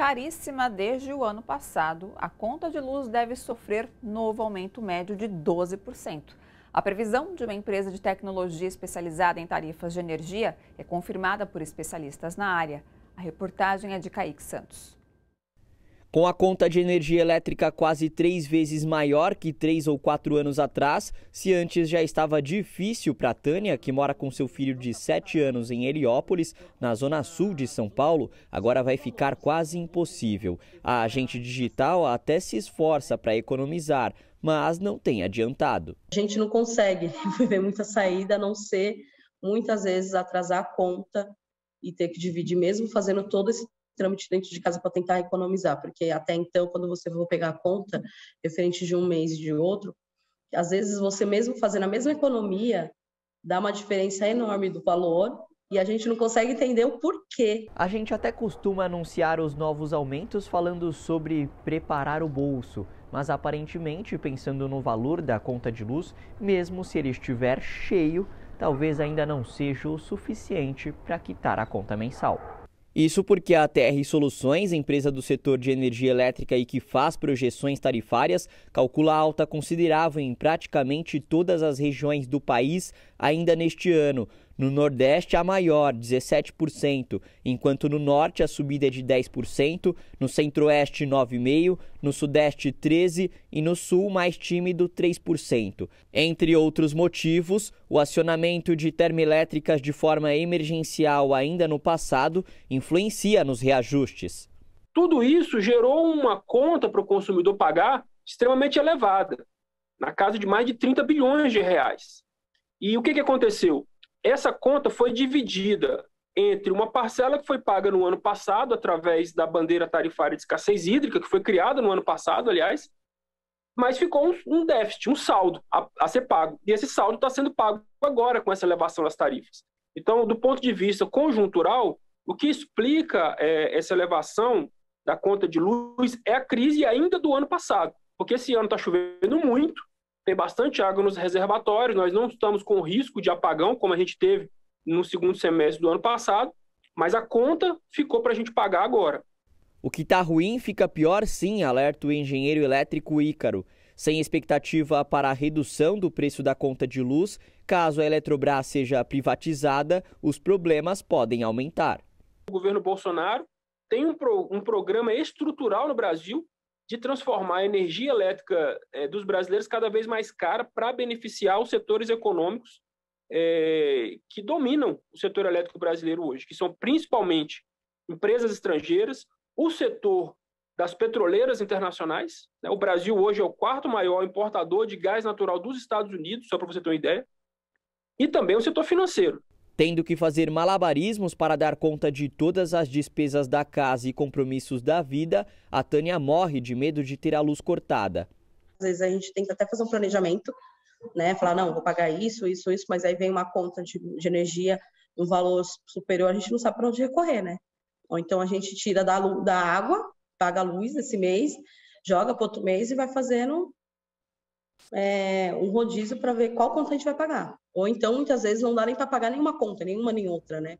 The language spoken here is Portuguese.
caríssima desde o ano passado, a conta de luz deve sofrer novo aumento médio de 12%. A previsão de uma empresa de tecnologia especializada em tarifas de energia é confirmada por especialistas na área. A reportagem é de Caíque Santos. Com a conta de energia elétrica quase três vezes maior que três ou quatro anos atrás, se antes já estava difícil para Tânia, que mora com seu filho de sete anos em Heliópolis, na zona sul de São Paulo, agora vai ficar quase impossível. A agente digital até se esforça para economizar, mas não tem adiantado. A gente não consegue ver muita saída, a não ser muitas vezes atrasar a conta e ter que dividir, mesmo fazendo todo esse trâmite dentro de casa para tentar economizar, porque até então, quando você for pegar a conta referente de um mês e de outro, às vezes você mesmo fazendo a mesma economia dá uma diferença enorme do valor e a gente não consegue entender o porquê. A gente até costuma anunciar os novos aumentos falando sobre preparar o bolso, mas aparentemente, pensando no valor da conta de luz, mesmo se ele estiver cheio, talvez ainda não seja o suficiente para quitar a conta mensal. Isso porque a TR Soluções, empresa do setor de energia elétrica e que faz projeções tarifárias, calcula alta considerável em praticamente todas as regiões do país ainda neste ano. No Nordeste, a maior, 17%, enquanto no Norte a subida é de 10%, no Centro-Oeste, 9,5%, no Sudeste, 13% e no Sul, mais tímido, 3%. Entre outros motivos, o acionamento de termoelétricas de forma emergencial ainda no passado influencia nos reajustes. Tudo isso gerou uma conta para o consumidor pagar extremamente elevada, na casa de mais de 30 bilhões de reais. E o que, que aconteceu? Essa conta foi dividida entre uma parcela que foi paga no ano passado, através da bandeira tarifária de escassez hídrica, que foi criada no ano passado, aliás, mas ficou um, déficit, um saldo a, a ser pago. E esse saldo está sendo pago agora com essa elevação das tarifas. Então, do ponto de vista conjuntural, o que explica é, essa elevação da conta de luz é a crise ainda do ano passado, porque esse ano está chovendo muito, tem bastante água nos reservatórios, nós não estamos com risco de apagão, como a gente teve no segundo semestre do ano passado, mas a conta ficou para a gente pagar agora. O que está ruim fica pior sim, alerta o engenheiro elétrico Ícaro. Sem expectativa para a redução do preço da conta de luz, caso a Eletrobras seja privatizada, os problemas podem aumentar. O governo Bolsonaro tem um, pro, um programa estrutural no Brasil de transformar a energia elétrica é, dos brasileiros cada vez mais cara para beneficiar os setores econômicos é, que dominam o setor elétrico brasileiro hoje, que são principalmente empresas estrangeiras, o setor das petroleiras internacionais. Né? O Brasil hoje é o quarto maior importador de gás natural dos Estados Unidos, só para você ter uma ideia, e também o setor financeiro. Tendo que fazer malabarismos para dar conta de todas as despesas da casa e compromissos da vida, a Tânia morre de medo de ter a luz cortada. Às vezes a gente tenta até fazer um planejamento, né? Falar, não, vou pagar isso, isso, isso, mas aí vem uma conta de, de energia um valor superior, a gente não sabe para onde recorrer, né? Ou então a gente tira da, da água, paga a luz nesse mês, joga para outro mês e vai fazendo é, um rodízio para ver qual conta a gente vai pagar. Ou então, muitas vezes, não dá nem para pagar nenhuma conta, nenhuma nem outra, né?